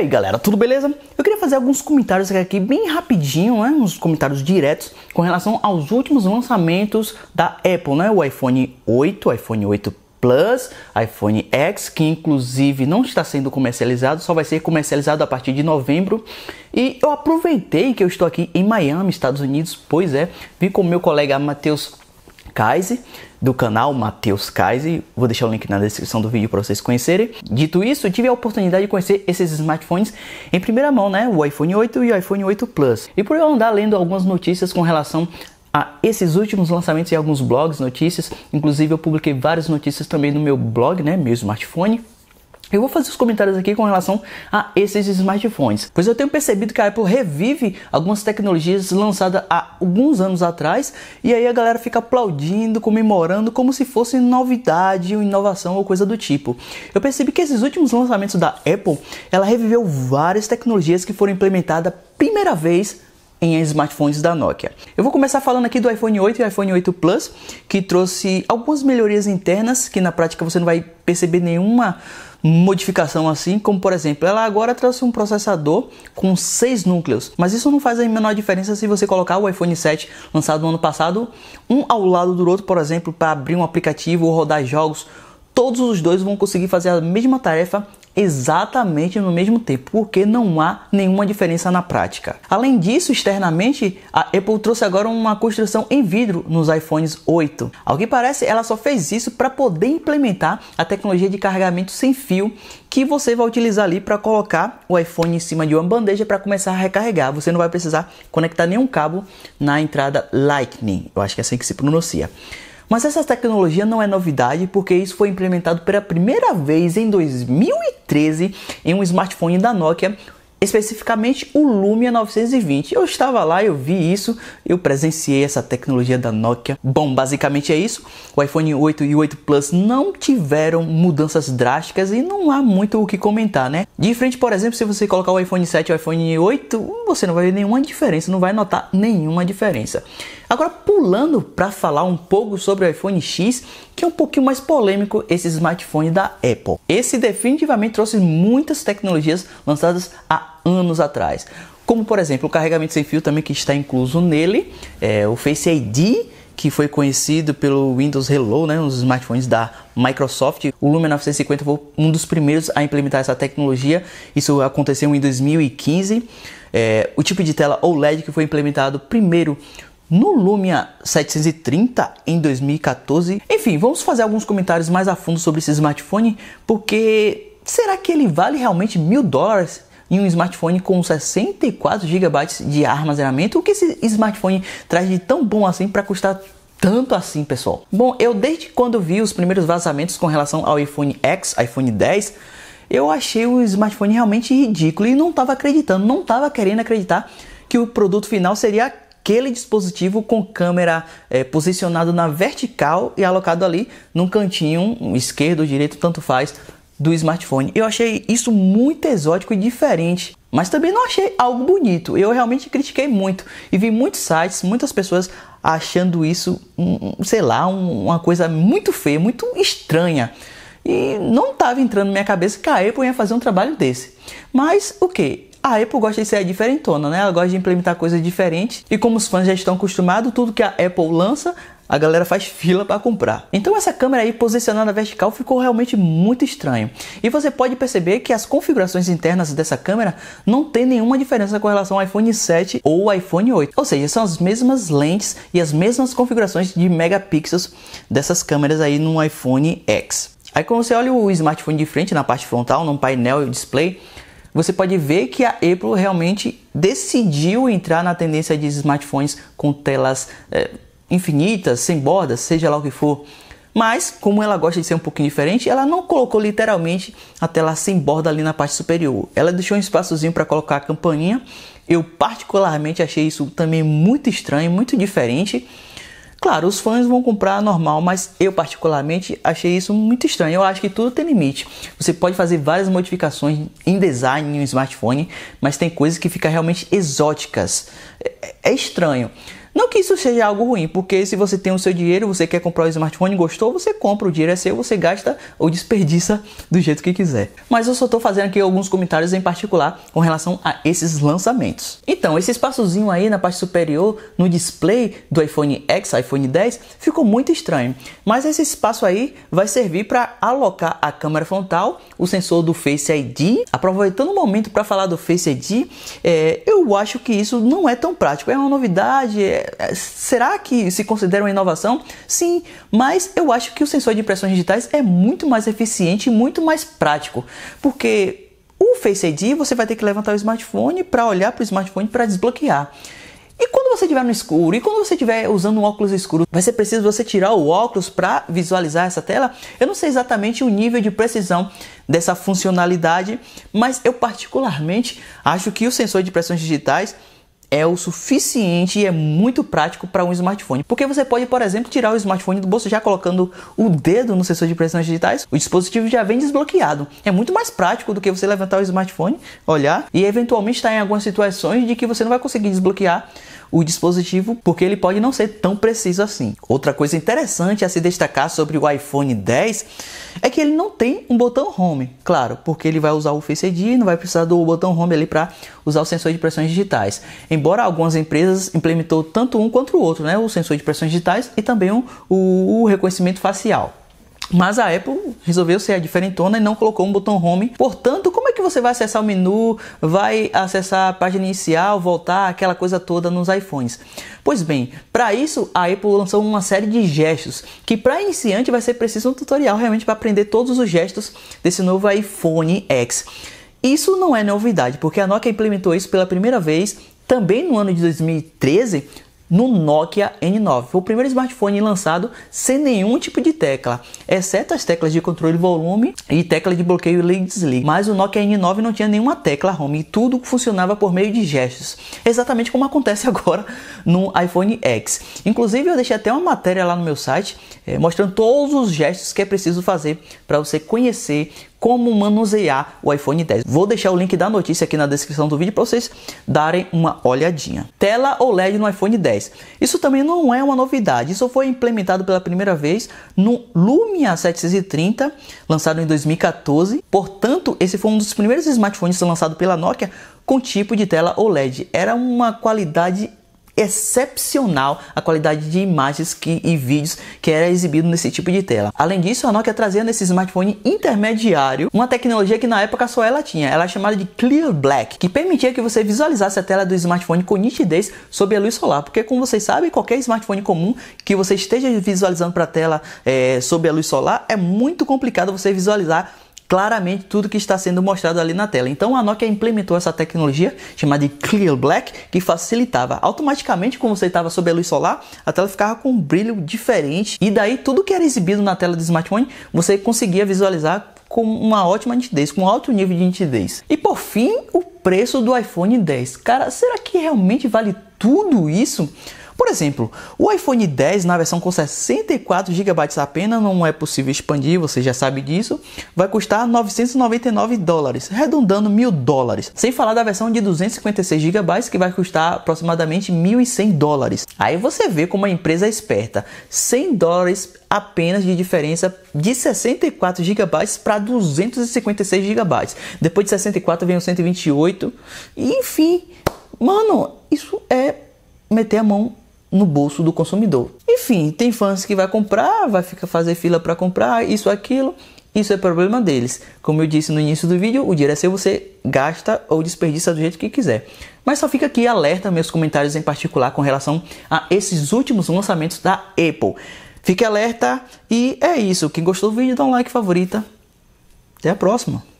aí galera, tudo beleza? Eu queria fazer alguns comentários aqui bem rapidinho, né? uns comentários diretos com relação aos últimos lançamentos da Apple, né? O iPhone 8, iPhone 8 Plus, iPhone X, que inclusive não está sendo comercializado, só vai ser comercializado a partir de novembro. E eu aproveitei que eu estou aqui em Miami, Estados Unidos, pois é, vim com meu colega Matheus Kaise, do canal Matheus Kaise. Vou deixar o link na descrição do vídeo para vocês conhecerem. Dito isso, tive a oportunidade de conhecer esses smartphones em primeira mão, né? O iPhone 8 e o iPhone 8 Plus. E por eu andar lendo algumas notícias com relação a esses últimos lançamentos e alguns blogs, notícias, inclusive eu publiquei várias notícias também no meu blog, né, meu smartphone. Eu vou fazer os comentários aqui com relação a esses smartphones, pois eu tenho percebido que a Apple revive algumas tecnologias lançadas há alguns anos atrás e aí a galera fica aplaudindo, comemorando como se fosse novidade ou inovação ou coisa do tipo. Eu percebi que esses últimos lançamentos da Apple, ela reviveu várias tecnologias que foram implementadas primeira vez em smartphones da Nokia. Eu vou começar falando aqui do iPhone 8 e iPhone 8 Plus, que trouxe algumas melhorias internas que na prática você não vai perceber nenhuma modificação assim, como por exemplo, ela agora trouxe um processador com seis núcleos, mas isso não faz a menor diferença se você colocar o iPhone 7 lançado no ano passado, um ao lado do outro, por exemplo, para abrir um aplicativo ou rodar jogos, todos os dois vão conseguir fazer a mesma tarefa exatamente no mesmo tempo, porque não há nenhuma diferença na prática. Além disso, externamente, a Apple trouxe agora uma construção em vidro nos iPhones 8. Ao que parece, ela só fez isso para poder implementar a tecnologia de carregamento sem fio que você vai utilizar ali para colocar o iPhone em cima de uma bandeja para começar a recarregar. Você não vai precisar conectar nenhum cabo na entrada Lightning. Eu acho que é assim que se pronuncia. Mas essa tecnologia não é novidade porque isso foi implementado pela primeira vez em 2013 em um smartphone da Nokia, especificamente o Lumia 920. Eu estava lá, eu vi isso, eu presenciei essa tecnologia da Nokia. Bom, basicamente é isso. O iPhone 8 e 8 Plus não tiveram mudanças drásticas e não há muito o que comentar, né? De frente, por exemplo, se você colocar o iPhone 7 e o iPhone 8, você não vai ver nenhuma diferença, não vai notar nenhuma diferença. Agora pulando para falar um pouco sobre o iPhone X, que é um pouquinho mais polêmico esse smartphone da Apple. Esse definitivamente trouxe muitas tecnologias lançadas há anos atrás, como por exemplo o carregamento sem fio também que está incluso nele, é, o Face ID que foi conhecido pelo Windows Hello, né, nos smartphones da Microsoft. O Lumia 950 foi um dos primeiros a implementar essa tecnologia. Isso aconteceu em 2015. É, o tipo de tela OLED que foi implementado primeiro no Lumia 730 em 2014. Enfim, vamos fazer alguns comentários mais a fundo sobre esse smartphone, porque será que ele vale realmente mil dólares? em um smartphone com 64 GB de armazenamento, o que esse smartphone traz de tão bom assim para custar tanto assim, pessoal? Bom, eu desde quando vi os primeiros vazamentos com relação ao iPhone X, iPhone 10, eu achei o smartphone realmente ridículo e não estava acreditando, não estava querendo acreditar que o produto final seria aquele dispositivo com câmera é, posicionado na vertical e alocado ali num cantinho, esquerdo esquerdo, direito, tanto faz, do smartphone. Eu achei isso muito exótico e diferente, mas também não achei algo bonito. Eu realmente critiquei muito e vi muitos sites, muitas pessoas achando isso, um, sei lá, um, uma coisa muito feia, muito estranha. E não estava entrando na minha cabeça que a Apple ia fazer um trabalho desse. Mas o okay, que? A Apple gosta de ser diferentona, né? Ela gosta de implementar coisas diferentes. E como os fãs já estão acostumados, tudo que a Apple lança, a galera faz fila para comprar. Então essa câmera aí posicionada vertical ficou realmente muito estranho. E você pode perceber que as configurações internas dessa câmera não tem nenhuma diferença com relação ao iPhone 7 ou iPhone 8. Ou seja, são as mesmas lentes e as mesmas configurações de megapixels dessas câmeras aí no iPhone X. Aí quando você olha o smartphone de frente na parte frontal, num painel e display, você pode ver que a Apple realmente decidiu entrar na tendência de smartphones com telas é, infinitas, sem bordas, seja lá o que for. Mas, como ela gosta de ser um pouquinho diferente, ela não colocou literalmente a tela sem borda ali na parte superior. Ela deixou um espaçozinho para colocar a campainha. Eu particularmente achei isso também muito estranho, muito diferente. Claro, os fãs vão comprar normal, mas eu particularmente achei isso muito estranho. Eu acho que tudo tem limite. Você pode fazer várias modificações em design em um smartphone, mas tem coisas que ficam realmente exóticas. É, é estranho. Não que isso seja algo ruim, porque se você tem o seu dinheiro, você quer comprar o smartphone, gostou, você compra, o dinheiro é seu, você gasta ou desperdiça do jeito que quiser. Mas eu só estou fazendo aqui alguns comentários em particular com relação a esses lançamentos. Então, esse espaçozinho aí na parte superior no display do iPhone X, iPhone 10, ficou muito estranho. Mas esse espaço aí vai servir para alocar a câmera frontal, o sensor do Face ID. Aproveitando o momento para falar do Face ID, é, eu acho que isso não é tão prático. É uma novidade, é é, será que se considera uma inovação? Sim, mas eu acho que o sensor de impressões digitais é muito mais eficiente e muito mais prático, porque o Face ID você vai ter que levantar o smartphone para olhar para o smartphone para desbloquear. E quando você estiver no escuro, e quando você estiver usando um óculos escuro, vai ser preciso você tirar o óculos para visualizar essa tela? Eu não sei exatamente o nível de precisão dessa funcionalidade, mas eu particularmente acho que o sensor de pressões digitais é o suficiente e é muito prático para um smartphone. Porque você pode, por exemplo, tirar o smartphone do bolso já colocando o dedo no sensor de pressões digitais, o dispositivo já vem desbloqueado. É muito mais prático do que você levantar o smartphone, olhar e eventualmente estar tá em algumas situações de que você não vai conseguir desbloquear o dispositivo porque ele pode não ser tão preciso assim. Outra coisa interessante a se destacar sobre o iPhone 10 é que ele não tem um botão home, claro, porque ele vai usar o Face ID, não vai precisar do botão home ali para usar o sensor de pressões digitais. Embora algumas empresas implementou tanto um quanto o outro, né, o sensor de pressões digitais e também um, o, o reconhecimento facial. Mas a Apple resolveu ser a diferentona e não colocou um botão home. Portanto, como é que você vai acessar o menu, vai acessar a página inicial, voltar, aquela coisa toda nos iPhones? Pois bem, para isso a Apple lançou uma série de gestos que para iniciante vai ser preciso um tutorial realmente para aprender todos os gestos desse novo iPhone X. Isso não é novidade, porque a Nokia implementou isso pela primeira vez também no ano de 2013 no Nokia N9. Foi o primeiro smartphone lançado sem nenhum tipo de tecla, exceto as teclas de controle volume e tecla de bloqueio e desligue. Mas o Nokia N9 não tinha nenhuma tecla home e tudo funcionava por meio de gestos, exatamente como acontece agora no iPhone X. Inclusive eu deixei até uma matéria lá no meu site é, mostrando todos os gestos que é preciso fazer para você conhecer como manusear o iPhone 10. Vou deixar o link da notícia aqui na descrição do vídeo para vocês darem uma olhadinha. Tela OLED no iPhone 10. Isso também não é uma novidade. Isso foi implementado pela primeira vez no Lumia 730, lançado em 2014. Portanto, esse foi um dos primeiros smartphones lançado pela Nokia com tipo de tela OLED. Era uma qualidade excepcional a qualidade de imagens que, e vídeos que era exibido nesse tipo de tela. Além disso, a Nokia trazia nesse smartphone intermediário uma tecnologia que na época só ela tinha. Ela é chamada de Clear Black, que permitia que você visualizasse a tela do smartphone com nitidez sob a luz solar, porque como vocês sabem, qualquer smartphone comum que você esteja visualizando para a tela é, sob a luz solar é muito complicado você visualizar claramente tudo que está sendo mostrado ali na tela. Então a Nokia implementou essa tecnologia chamada de Clear Black, que facilitava automaticamente como você estava sob a luz solar, a tela ficava com um brilho diferente e daí tudo que era exibido na tela do smartphone, você conseguia visualizar com uma ótima nitidez, com alto nível de nitidez. E por fim, o preço do iPhone 10. Cara, será que realmente vale tudo isso? Por exemplo, o iPhone 10 na versão com 64 GB apenas não é possível expandir, você já sabe disso, vai custar 999 dólares, redundando mil dólares. Sem falar da versão de 256 GB que vai custar aproximadamente 1.100 dólares. Aí você vê como a empresa é esperta, 100 dólares apenas de diferença de 64 GB para 256 GB. Depois de 64 vem o 128 e enfim, mano, isso é meter a mão no bolso do consumidor. Enfim, tem fãs que vai comprar, vai ficar fazer fila para comprar, isso aquilo, isso é problema deles. Como eu disse no início do vídeo, o dinheiro é seu, você gasta ou desperdiça do jeito que quiser. Mas só fica aqui alerta meus comentários em particular com relação a esses últimos lançamentos da Apple. Fique alerta e é isso. Quem gostou do vídeo, dá um like favorita. Até a próxima.